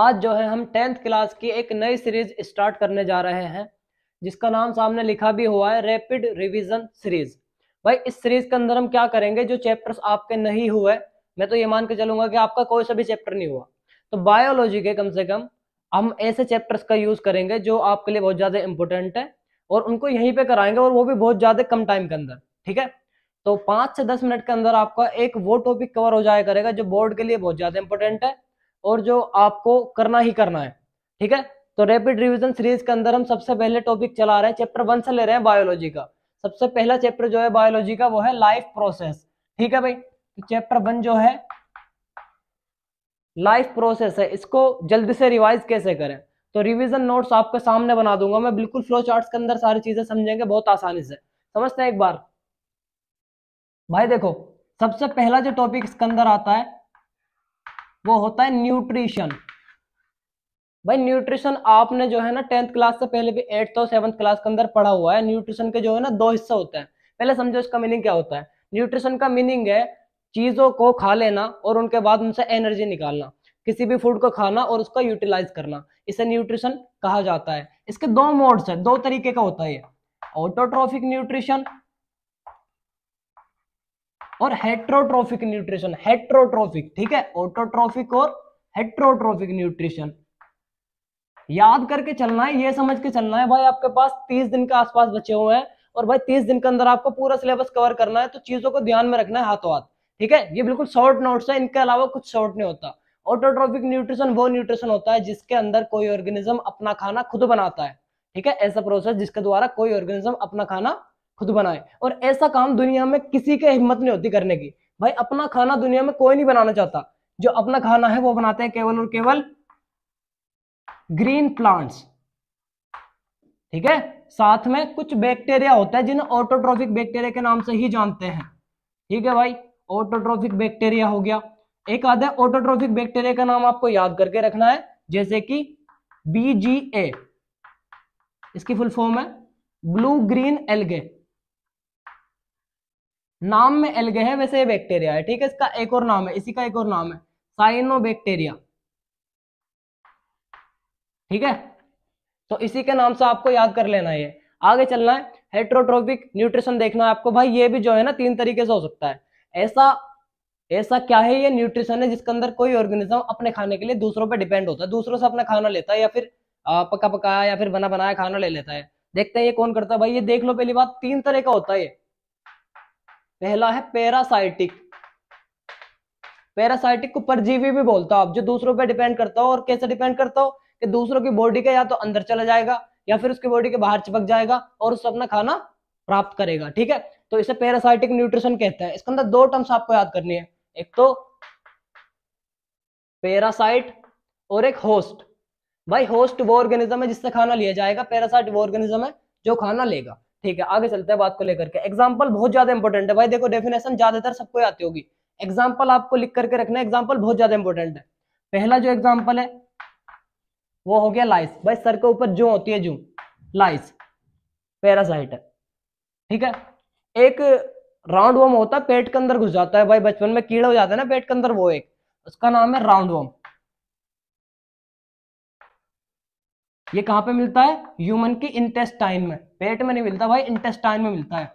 आज जो है हम टेंथ क्लास की एक नई सीरीज स्टार्ट करने जा रहे हैं जिसका नाम सामने लिखा भी हुआ है रैपिड रिवीजन सीरीज भाई इस सीरीज के अंदर हम क्या करेंगे जो चैप्टर्स आपके नहीं हुए मैं तो ये मान के चलूंगा कि आपका कोई सा भी चैप्टर नहीं हुआ तो बायोलॉजी के कम से कम हम ऐसे चैप्टर्स का यूज करेंगे जो आपके लिए बहुत ज्यादा इंपॉर्टेंट है और उनको यहीं पे कराएंगे और वो भी बहुत ज्यादा कम टाइम के अंदर ठीक है तो पांच से दस मिनट के अंदर आपका एक वो टॉपिक कवर हो जाए करेगा जो बोर्ड के लिए बहुत ज्यादा इंपॉर्टेंट है और जो आपको करना ही करना है ठीक है तो रैपिड रिवीजन सीरीज के अंदर हम सबसे पहले टॉपिक चला रहे हैं चैप्टर वन से ले रहे हैं बायोलॉजी का सबसे पहला चैप्टर जो है बायोलॉजी का वो है लाइफ प्रोसेस ठीक है भाई तो चैप्टर वन जो है लाइफ प्रोसेस है इसको जल्दी से रिवाइज कैसे करें तो रिवीजन नोट्स आपके सामने बना दूंगा मैं बिल्कुल फ्लो चार्ट के अंदर सारी चीजें समझेंगे बहुत आसानी से समझते हैं एक बार भाई देखो सबसे पहला जो टॉपिक इसके अंदर आता है वो होता है न्यूट्रिशन भाई न्यूट्रिशन आपने जो है ना टेंथ क्लास से पहले भी एट्थ और सेवंथ क्लास के अंदर पढ़ा हुआ है न्यूट्रिशन के जो है ना दो हिस्सा होते हैं पहले समझो इसका मीनिंग क्या होता है न्यूट्रिशन का मीनिंग है चीजों को खा लेना और उनके बाद उनसे एनर्जी निकालना किसी भी फूड को खाना और उसका यूटिलाइज करना इसे न्यूट्रिशन कहा जाता है इसके दो मोड्स है दो तरीके का होता है ऑटोट्रॉफिक न्यूट्रिशन और हेट्रोट्रोफिक न्यूट्रिशन हेट्रोट्रोफिक ठीक है ऑटोट्रोफिक और हेट्रोट्रोफिक न्यूट्रिशन याद करके चलना है ये समझ के चलना है भाई आपके पास तीस दिन के आसपास बचे हुए हैं और भाई तीस दिन के अंदर आपको पूरा सिलेबस कवर करना है तो चीजों को ध्यान में रखना है हाथों हाथ ठीक है ये बिल्कुल शॉर्ट नोट्स है इनके अलावा कुछ शॉर्ट नहीं होता ऑटोट्रोफिक न्यूट्रिशन वो न्यूट्रिशन होता है जिसके अंदर कोई ऑर्गेनिज्म अपना खाना खुद बनाता है ठीक है ऐसा प्रोसेस जिसके द्वारा कोई ऑर्गेनिज्म अपना खाना खुद बनाए और ऐसा काम दुनिया में किसी के हिम्मत नहीं होती करने की भाई अपना खाना दुनिया में कोई नहीं बनाना चाहता जो अपना खाना है वो बनाते हैं केवल और केवल ग्रीन प्लांट्स ठीक है साथ में कुछ बैक्टीरिया होता है जिन्हें ऑटोट्रॉफिक बैक्टीरिया के नाम से ही जानते हैं ठीक है भाई ऑटोट्रॉफिक बैक्टीरिया हो गया एक आधा ऑटोट्रॉफिक बैक्टीरिया का नाम आपको याद करके रखना है जैसे कि बीजीए इसकी फुल फॉर्म है ब्लू ग्रीन एलगे नाम में एल्गे है वैसे ये बैक्टीरिया है ठीक है इसका एक और नाम है इसी का एक और नाम है साइनो बैक्टेरिया ठीक है तो इसी के नाम से आपको याद कर लेना है आगे चलना है हेट्रोट्रोपिक न्यूट्रिशन देखना है आपको भाई ये भी जो है ना तीन तरीके से हो सकता है ऐसा ऐसा क्या है ये न्यूट्रिशन है जिसके अंदर कोई ऑर्गेनिज्म अपने खाने के लिए दूसरों पर डिपेंड होता है दूसरों से अपना खाना लेता है या फिर पका पकाया या फिर बना बनाया खाना ले लेता है देखते हैं ये कौन करता है भाई ये देख लो पहली बात तीन तरह का होता है पहला है पैरासाइटिक पैरासाइटिक को परजीवी भी बोलता हो आप जो दूसरों पर डिपेंड करता हो और कैसे डिपेंड करता हो कि दूसरों की बॉडी के या तो अंदर चला जाएगा या फिर उसकी बॉडी के बाहर चिपक जाएगा और उससे अपना खाना प्राप्त करेगा ठीक है तो इसे पैरासाइटिक न्यूट्रिशन कहता है इसके अंदर दो टर्म्स आपको याद करनी है एक तो पैरासाइट और एक होस्ट भाई होस्ट वो ऑर्गेनिज्म है जिससे खाना लिया जाएगा पैरासाइट वो ऑर्गेनिज्म है जो खाना लेगा ठीक है आगे चलते हैं बात को लेकर के एग्जाम्पल बहुत ज्यादा इंपॉर्टेंट है भाई देखो डेफिनेशन ज्यादातर सबको आती होगी एग्जाम्पल आपको लिख करके रखना एग्जाम्पल बहुत ज्यादा इंपॉर्टेंट है पहला जो एग्जाम्पल है वो हो गया लाइस भाई सर के ऊपर जो होती है जू लाइस पैरासाइट ठीक है एक राउंड वोम होता है पेट के अंदर घुस जाता है भाई बचपन में कीड़ा हो जाता है ना पेट के अंदर वो एक उसका नाम है राउंड वोम ये कहां पे मिलता है ह्यूमन के इंटेस्टाइन में पेट में नहीं मिलता भाई इंटेस्टाइन में मिलता है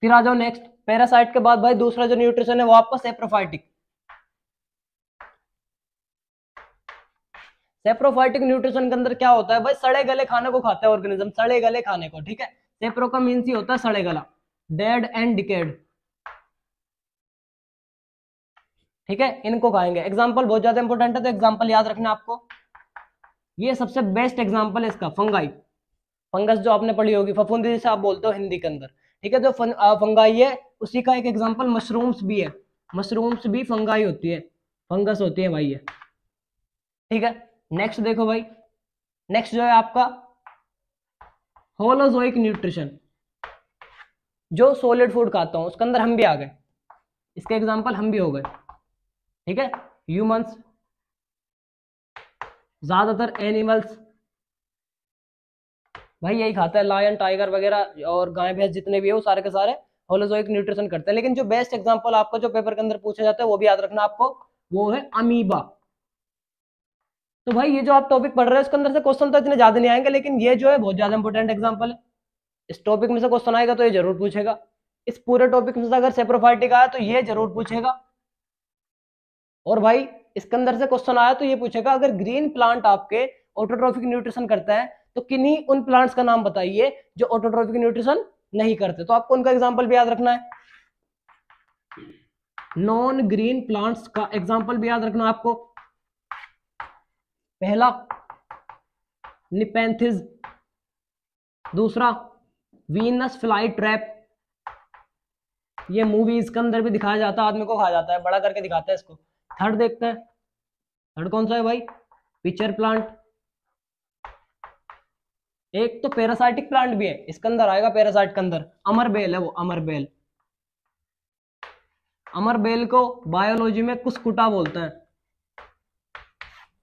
फिर आ जाओ नेक्स्ट पैरासाइट के बाद भाई दूसरा जो न्यूट्रिशन है वो आपका सेप्रोफाइटिक सेप्रोफाइटिक न्यूट्रिशन के अंदर क्या होता है भाई सड़े गले खाने को खाता है ऑर्गेनिज्म सड़े गले खाने को ठीक है सेप्रो का मीन ही होता है सड़े गला डेड एंड डिकेड ठीक है इनको खाएंगे एग्जाम्पल बहुत ज्यादा इंपॉर्टेंट है तो एग्जाम्पल याद रखना आपको ये सबसे बेस्ट एग्जाम्पल है इसका फंगाई फंगस जो आपने पढ़ी होगी फफूंदी जैसे आप बोलते हो हिंदी के अंदर ठीक है जो फंगाई है उसी का एक एग्जाम्पल मशरूम्स भी है मशरूम्स भी फंगाई होती है फंगस होती है भाई ये ठीक है नेक्स्ट देखो भाई नेक्स्ट जो है आपका होलोजोइक न्यूट्रिशन जो सोलिड फूड खाता हूं उसके अंदर हम भी आ गए इसके एग्जाम्पल हम भी हो गए ठीक है ह्यूमंस ज्यादातर एनिमल्स भाई यही खाता है लायन टाइगर वगैरह और गाय भैंस जितने भी है वो सारे के सारे होलोजोइक न्यूट्रिशन करते हैं लेकिन जो बेस्ट एग्जाम्पल आपका जो पेपर के अंदर पूछा जाता है वो भी याद रखना आपको वो है अमीबा तो भाई ये जो आप टॉपिक पढ़ रहे हो उसके अंदर से क्वेश्चन तो इतने ज्यादा नहीं आएंगे लेकिन ये जो है बहुत ज्यादा इंपॉर्टेंट एग्जाम्पल है इस टॉपिक में से क्वेश्चन आएगा तो ये जरूर पूछेगा इस पूरे टॉपिक में से अगर सेप्रोफाइटिक आया तो ये जरूर पूछेगा और भाई इसके अंदर से क्वेश्चन आया तो ये पूछेगा अगर ग्रीन प्लांट आपके ऑटोट्रॉफिक न्यूट्रिशन करता है तो किन्हीं उन प्लांट्स का नाम बताइए जो ऑटोट्रॉफिक न्यूट्रिशन नहीं करते तो आपको उनका एग्जाम्पल भी याद रखना है नॉन ग्रीन प्लांट्स का एग्जाम्पल भी याद रखना आपको पहला निपेंथिस दूसरा वीनस फ्लाई ट्रैप ये मूवीज के अंदर भी दिखाया जाता है आदमी को खा जाता है बड़ा करके दिखाता है इसको थर्ड देखते हैं थर्ड कौन सा है भाई पिचर प्लांट एक तो पेरासाइटिक प्लांट भी है इसके अंदर आएगा पेरासाइट के अंदर अमर बेल है वो अमर बेल अमर बेल को बायोलॉजी में कुसकुटा बोलते हैं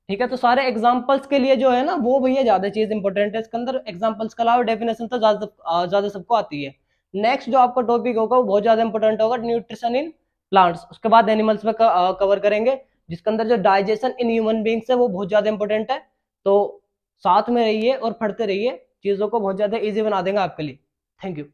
ठीक है तो सारे एग्जाम्पल्स के लिए जो है ना वो भैया ज्यादा चीज इंपॉर्टेंट है इसके अंदर एग्जाम्पल्स के अलावा डेफिनेशन तो ज्यादा सबको आती है नेक्स्ट जो आपका टॉपिक होगा वो बहुत ज्यादा इंपॉर्टेंट होगा न्यूट्रिशन इन प्लांट्स उसके बाद एनिमल्स में कवर करेंगे जिसके अंदर जो डाइजेशन इन ह्यूमन बींग्स है वो बहुत ज्यादा इंपॉर्टेंट है तो साथ में रहिए और पढ़ते रहिए चीजों को बहुत ज्यादा ईजी बना देंगे आपके लिए थैंक यू